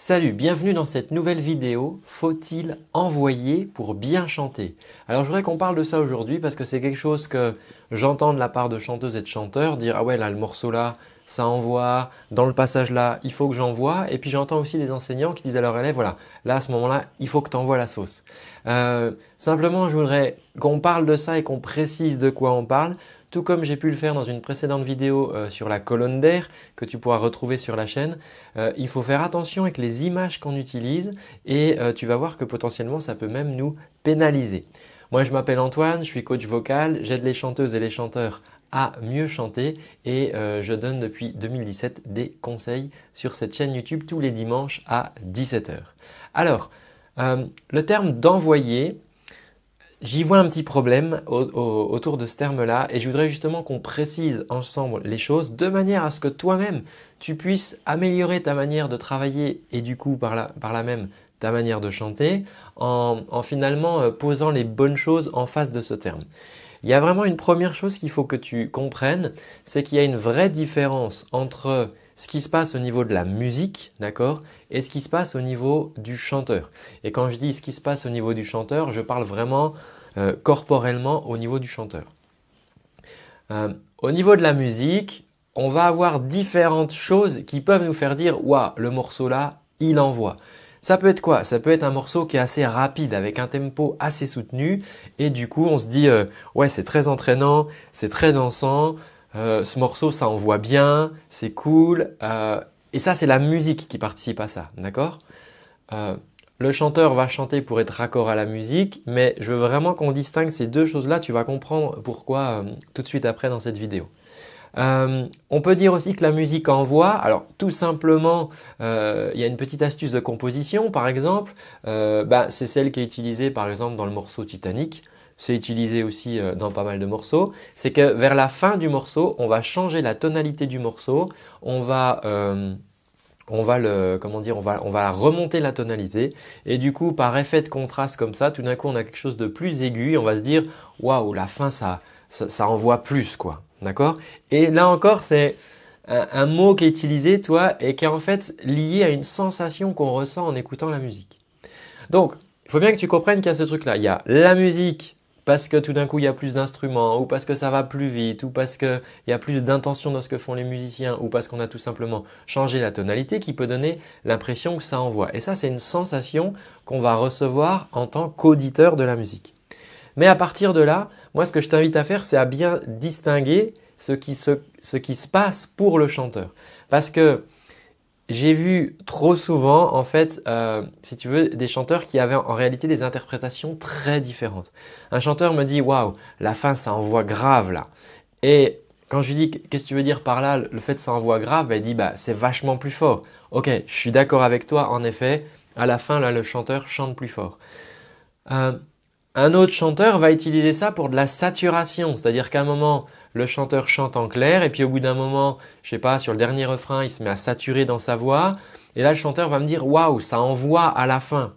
Salut, bienvenue dans cette nouvelle vidéo Faut-il envoyer pour bien chanter Alors je voudrais qu'on parle de ça aujourd'hui parce que c'est quelque chose que j'entends de la part de chanteuses et de chanteurs dire ah ouais là le morceau là ça envoie, dans le passage là, il faut que j'envoie. Et puis j'entends aussi des enseignants qui disent à leurs élèves, voilà, là à ce moment-là, il faut que tu envoies la sauce. Euh, simplement, je voudrais qu'on parle de ça et qu'on précise de quoi on parle, tout comme j'ai pu le faire dans une précédente vidéo euh, sur la colonne d'air que tu pourras retrouver sur la chaîne. Euh, il faut faire attention avec les images qu'on utilise et tu vas voir que potentiellement ça peut même nous pénaliser. Moi, je m'appelle Antoine, je suis coach vocal, j'aide les chanteuses et les chanteurs à mieux chanter et euh, je donne depuis 2017 des conseils sur cette chaîne YouTube tous les dimanches à 17h. Alors, euh, le terme d'envoyer, j'y vois un petit problème autour de ce terme-là et je voudrais justement qu'on précise ensemble les choses de manière à ce que toi-même, tu puisses améliorer ta manière de travailler et du coup par là même ta manière de chanter en, finalement euh, posant les bonnes choses en face de ce terme. Il y a vraiment une première chose qu'il faut que tu comprennes, c'est qu'il y a une vraie différence entre ce qui se passe au niveau de la musique, d'accord, et ce qui se passe au niveau du chanteur. Et quand je dis ce qui se passe au niveau du chanteur, je parle vraiment euh, corporellement au niveau du chanteur. Euh, au niveau de la musique, on va avoir différentes choses qui peuvent nous faire dire, waouh, le morceau là, il envoie. Ça peut être quoi Ça peut être un morceau qui est assez rapide, avec un tempo assez soutenu, et du coup on se dit euh, ouais c'est très entraînant, c'est très dansant, euh, ce morceau ça envoie bien, c'est cool, euh, et ça c'est la musique qui participe à ça, d'accord le chanteur va chanter pour être raccord à la musique, mais je veux vraiment qu'on distingue ces deux choses-là, tu vas comprendre pourquoi tout de suite après dans cette vidéo. Euh, on peut dire aussi que la musique envoie. Alors tout simplement, euh, il y a une petite astuce de composition, par exemple. Euh, bah, c'est celle qui est utilisée, par exemple, dans le morceau Titanic. C'est utilisé aussi dans pas mal de morceaux. C'est que vers la fin du morceau, on va changer la tonalité du morceau. On va on va le on va on va remonter la tonalité et du coup par effet de contraste comme ça tout d'un coup on a quelque chose de plus aigu on va se dire waouh la fin ça ça, envoie plus, quoi. D'accord Et là encore, c'est un, mot qui est utilisé, toi, et qui est en fait lié à une sensation qu'on ressent en écoutant la musique. Donc, il faut bien que tu comprennes qu'il y a ce truc-là. Il y a la musique parce que tout d'un coup il y a plus d'instruments, ou parce que ça va plus vite, ou parce qu'il y a plus d'intention dans ce que font les musiciens, ou parce qu'on a tout simplement changé la tonalité qui peut donner l'impression que ça envoie. Et ça, c'est une sensation qu'on va recevoir en tant qu'auditeur de la musique. Mais à partir de là, moi, ce que je t'invite à faire, c'est à bien distinguer ce qui, se, passe pour le chanteur. Parce que j'ai vu trop souvent, en fait, euh, si tu veux, des chanteurs qui avaient en réalité des interprétations très différentes. Un chanteur me dit Waouh, la fin, ça envoie grave là. Et quand je lui dis Qu'est-ce que tu veux dire par là, le fait que ça envoie grave, il dit Bah, c'est vachement plus fort. Ok, je suis d'accord avec toi, en effet, à la fin, là, le chanteur chante plus fort. Euh, un autre chanteur va utiliser ça pour de la saturation, c'est-à-dire qu'à un moment, le chanteur chante en clair et puis au bout d'un moment, je sais pas, sur le dernier refrain, il se met à saturer dans sa voix et là le chanteur va me dire waouh, ça envoie à la fin.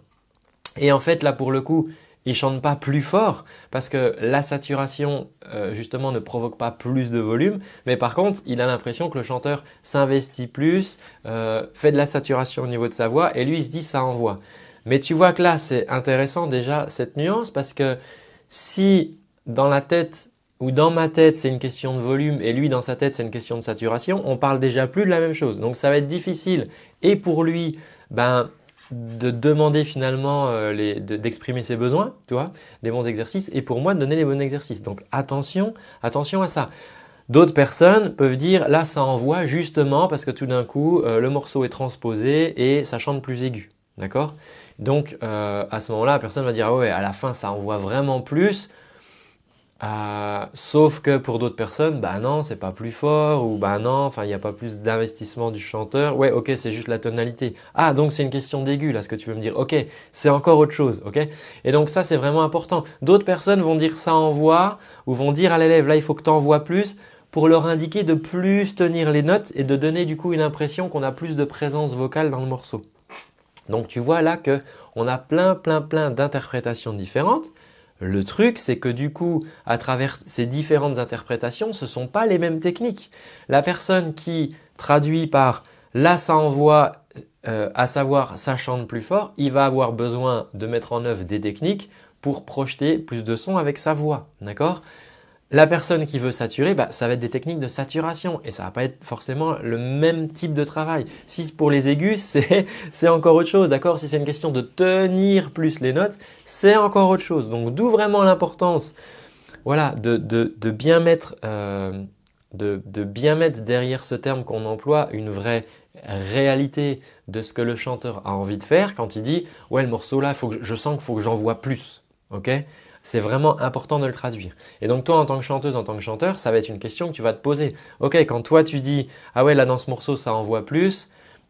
Et en fait, là pour le coup, il chante pas plus fort parce que la saturation euh, justement ne provoque pas plus de volume, mais par contre, il a l'impression que le chanteur s'investit plus, euh, fait de la saturation au niveau de sa voix et lui il se dit ça envoie. Mais tu vois que là, c'est intéressant déjà cette nuance parce que si dans la tête ou dans ma tête, c'est une question de volume et lui, dans sa tête, c'est une question de saturation, on parle déjà plus de la même chose. Donc ça va être difficile et pour lui, ben, de demander finalement euh, d'exprimer ses besoins, tu vois, des bons exercices, et pour moi de donner les bons exercices. Donc attention, attention à ça. D'autres personnes peuvent dire là ça envoie justement parce que tout d'un coup euh, le morceau est transposé et ça chante plus aigu, d'accord donc euh, à ce moment-là, personne va dire ah ouais, à la fin ça envoie vraiment plus. Euh, sauf que pour d'autres personnes, bah non, c'est pas plus fort ou bah non, enfin il n'y a pas plus d'investissement du chanteur. Ouais, ok, c'est juste la tonalité. Ah donc c'est une question d'aigu là, ce que tu veux me dire. Ok, c'est encore autre chose, ok. Et donc ça c'est vraiment important. D'autres personnes vont dire ça envoie ou vont dire à l'élève là il faut que tu envoies plus pour leur indiquer de plus tenir les notes et de donner du coup une impression qu'on a plus de présence vocale dans le morceau. Donc tu vois là que on a plein plein plein d'interprétations différentes. Le truc, c'est que du coup, à travers ces différentes interprétations, ce ne sont pas les mêmes techniques. La personne qui traduit par là ça envoie, euh, à savoir ça chante plus fort, il va avoir besoin de mettre en œuvre des techniques pour projeter plus de son avec sa voix, d'accord la personne qui veut saturer, bah, ça va être des techniques de saturation et ça va pas être forcément le même type de travail. Si c'est pour les aigus, c'est, encore autre chose, d'accord Si c'est une question de tenir plus les notes, c'est encore autre chose. Donc d'où vraiment l'importance, voilà, euh, de, bien mettre, derrière ce terme qu'on emploie une vraie réalité de ce que le chanteur a envie de faire quand il dit ouais le morceau là, je, sens qu'il faut que j'envoie plus, c'est vraiment important de le traduire. Et donc toi, en tant que chanteuse, en tant que chanteur, ça va être une question que tu vas te poser. Ok, quand toi tu dis ah ouais là dans ce morceau ça envoie plus,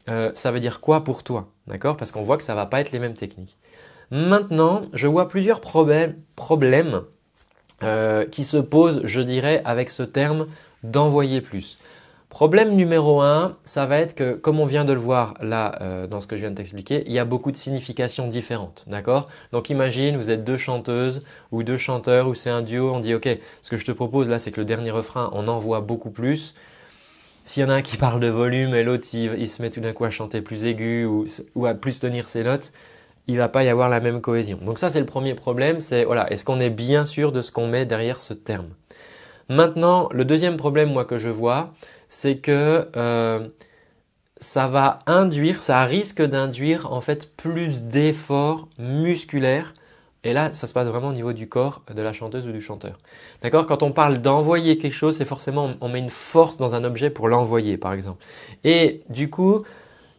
euh, ça veut dire quoi pour toi, d'accord Parce qu'on voit que ça va pas être les mêmes techniques. Maintenant, je vois plusieurs problèmes, euh, qui se posent, je dirais, avec ce terme d'envoyer plus. Problème numéro un, ça va être que, comme on vient de le voir là euh, dans ce que je viens de t'expliquer, il y a beaucoup de significations différentes, d'accord Donc imagine, vous êtes deux chanteuses ou deux chanteurs ou c'est un duo, on dit ok, ce que je te propose là, c'est que le dernier refrain, on envoie beaucoup plus. S'il y en a un qui parle de volume et l'autre il, se met tout d'un coup à chanter plus aigu ou, à plus tenir ses notes, il va pas y avoir la même cohésion. Donc ça c'est le premier problème, c'est voilà, est-ce qu'on est bien sûr de ce qu'on met derrière ce terme Maintenant, le deuxième problème moi que je vois, c'est que euh, ça va induire, ça risque d'induire en fait plus d'efforts musculaires. Et là, ça se passe vraiment au niveau du corps de la chanteuse ou du chanteur. D'accord Quand on parle d'envoyer quelque chose, c'est forcément on met une force dans un objet pour l'envoyer, par exemple. Et du coup,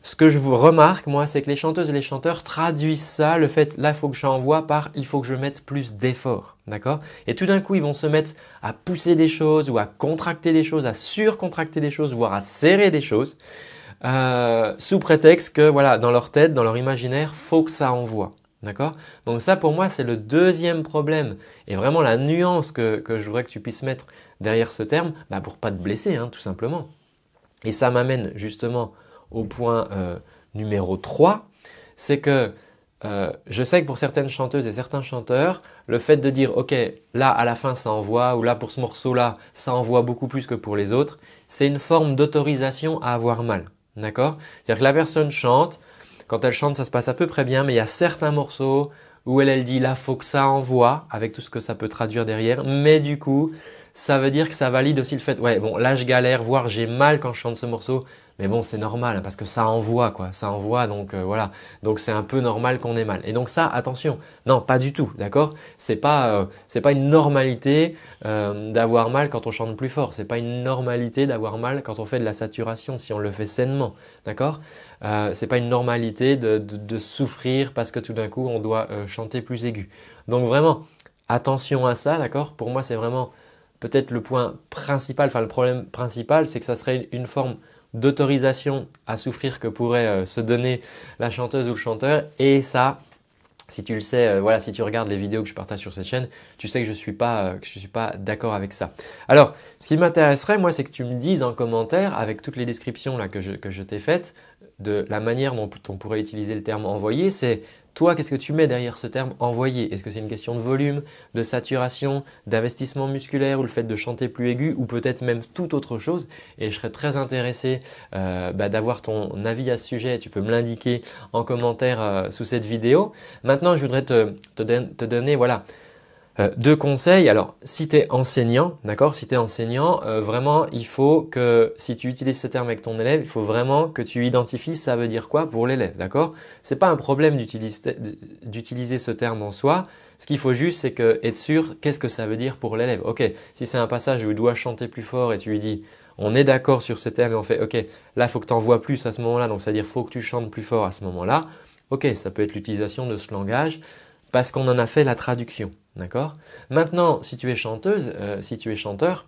ce que je vous remarque, moi, c'est que les chanteuses et les chanteurs traduisent ça, le fait là, il faut que j'envoie par il faut que je mette plus d'efforts. D'accord Et tout d'un coup, ils vont se mettre à pousser des choses ou à contracter des choses, à surcontracter des choses, voire à serrer des choses, euh, sous prétexte que, voilà, dans leur tête, dans leur imaginaire, faut que ça envoie. D'accord Donc ça, pour moi, c'est le deuxième problème et vraiment la nuance que, que, je voudrais que tu puisses mettre derrière ce terme, bah, pour pas te blesser, hein, tout simplement. Et ça m'amène justement au point euh, numéro 3, c'est que euh, je sais que pour certaines chanteuses et certains chanteurs, le fait de dire ok, là à la fin ça envoie, ou là pour ce morceau-là ça envoie beaucoup plus que pour les autres, c'est une forme d'autorisation à avoir mal. D'accord C'est-à-dire que la personne chante, quand elle chante ça se passe à peu près bien, mais il y a certains morceaux où elle, elle dit là faut que ça envoie, avec tout ce que ça peut traduire derrière, mais du coup, ça veut dire que ça valide aussi le fait, ouais, bon, là je galère, voire j'ai mal quand je chante ce morceau, mais bon, c'est normal parce que ça envoie, quoi. Ça envoie, donc euh, voilà. Donc c'est un peu normal qu'on ait mal. Et donc ça, attention. Non, pas du tout, d'accord. C'est pas, euh, c'est pas une normalité euh, d'avoir mal quand on chante plus fort. C'est pas une normalité d'avoir mal quand on fait de la saturation, si on le fait sainement, d'accord. c'est pas une normalité de, de, souffrir parce que tout d'un coup on doit chanter plus aigu. Donc vraiment, attention à ça, d'accord. Pour moi, c'est vraiment peut-être le point principal, enfin le problème principal, c'est que ça serait une forme d'autorisation à souffrir que pourrait euh, se donner la chanteuse ou le chanteur. Et ça, si tu le sais, euh, voilà, si tu regardes les vidéos que je partage sur cette chaîne, tu sais que je ne suis pas, euh, pas d'accord avec ça. Alors, ce qui m'intéresserait, moi, c'est que tu me dises en commentaire, avec toutes les descriptions que je, que je t'ai faites, de la manière dont on pourrait utiliser le terme envoyer. c'est toi, qu'est-ce que tu mets derrière ce terme envoyer Est-ce que c'est une question de volume, de saturation, d'investissement musculaire ou le fait de chanter plus aigu ou peut-être même toute autre chose Et je serais très intéressé euh, bah, d'avoir ton avis à ce sujet. Tu peux me l'indiquer en commentaire euh, sous cette vidéo. Maintenant, je voudrais te, te donner voilà euh, deux conseils. Alors, si tu es enseignant, d'accord, si tu es enseignant, euh, vraiment, il faut que si tu utilises ce terme avec ton élève, il faut vraiment que tu identifies ça veut dire quoi pour l'élève, d'accord C'est pas un problème d'utiliser ce terme en soi. Ce qu'il faut juste, c'est que être sûr, qu'est-ce que ça veut dire pour l'élève Ok, si c'est un passage où il doit chanter plus fort et tu lui dis on est d'accord sur ce terme et on fait ok, là, il faut que tu envoies plus à ce moment-là, donc c'est-à-dire faut que tu chantes plus fort à ce moment-là. Ok, ça peut être l'utilisation de ce langage parce qu'on en a fait la traduction. D'accord Maintenant, si tu es chanteuse, euh, si tu es chanteur,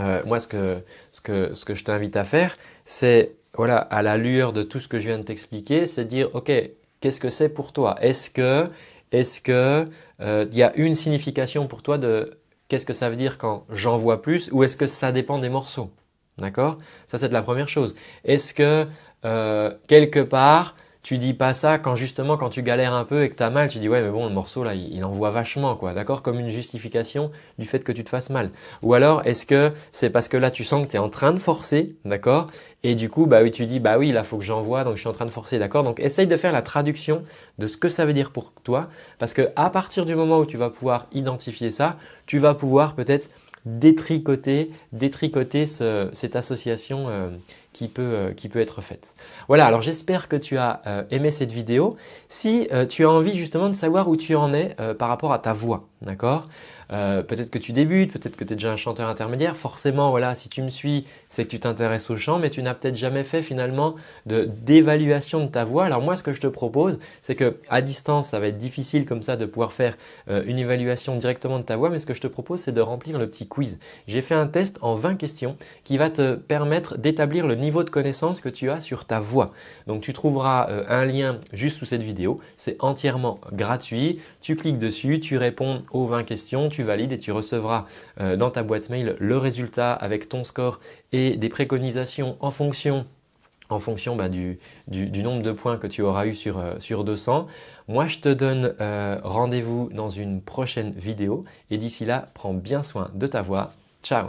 euh, moi, ce que, ce que, ce que je t'invite à faire, c'est, voilà, à la lueur de tout ce que je viens de t'expliquer, c'est dire, OK, qu'est-ce que c'est pour toi Est-ce que, est-ce que, euh, il y a une signification pour toi de qu'est-ce que ça veut dire quand j'en vois plus ou est-ce que ça dépend des morceaux D'accord Ça, c'est la première chose. Est-ce que, quelque part, tu dis pas ça quand justement quand tu galères un peu et que t'as mal, tu dis ouais mais bon le morceau là il, envoie vachement quoi, d'accord Comme une justification du fait que tu te fasses mal. Ou alors est-ce que c'est parce que là tu sens que tu es en train de forcer, d'accord Et du coup bah oui tu dis bah oui là faut que j'envoie donc je suis en train de forcer, d'accord Donc essaye de faire la traduction de ce que ça veut dire pour toi parce que à partir du moment où tu vas pouvoir identifier ça, tu vas pouvoir peut-être détricoter, détricoter cette association euh, euh, qui, peut, être faite. Voilà, alors j'espère que tu as euh, aimé cette vidéo. Si tu as envie justement de savoir où tu en es par rapport à ta voix, d'accord euh, peut-être que tu débutes, peut-être que tu es déjà un chanteur intermédiaire. Forcément, voilà, si tu me suis, c'est que tu t'intéresses au chant, mais tu n'as peut-être jamais fait finalement d'évaluation de, ta voix. Alors moi, ce que je te propose, c'est que à distance, ça va être difficile comme ça de pouvoir faire euh, une évaluation directement de ta voix, mais ce que je te propose, c'est de remplir le petit quiz. J'ai fait un test en 20 questions qui va te permettre d'établir le niveau de connaissance que tu as sur ta voix. Donc tu trouveras euh, un lien juste sous cette vidéo. C'est entièrement gratuit. Tu cliques dessus, tu réponds aux 20 questions tu valides et tu recevras euh, dans ta boîte mail le résultat avec ton score et des préconisations en fonction en fonction bah, du, nombre de points que tu auras eu sur, euh, sur 200. Moi, je te donne euh, rendez-vous dans une prochaine vidéo et d'ici là, prends bien soin de ta voix. Ciao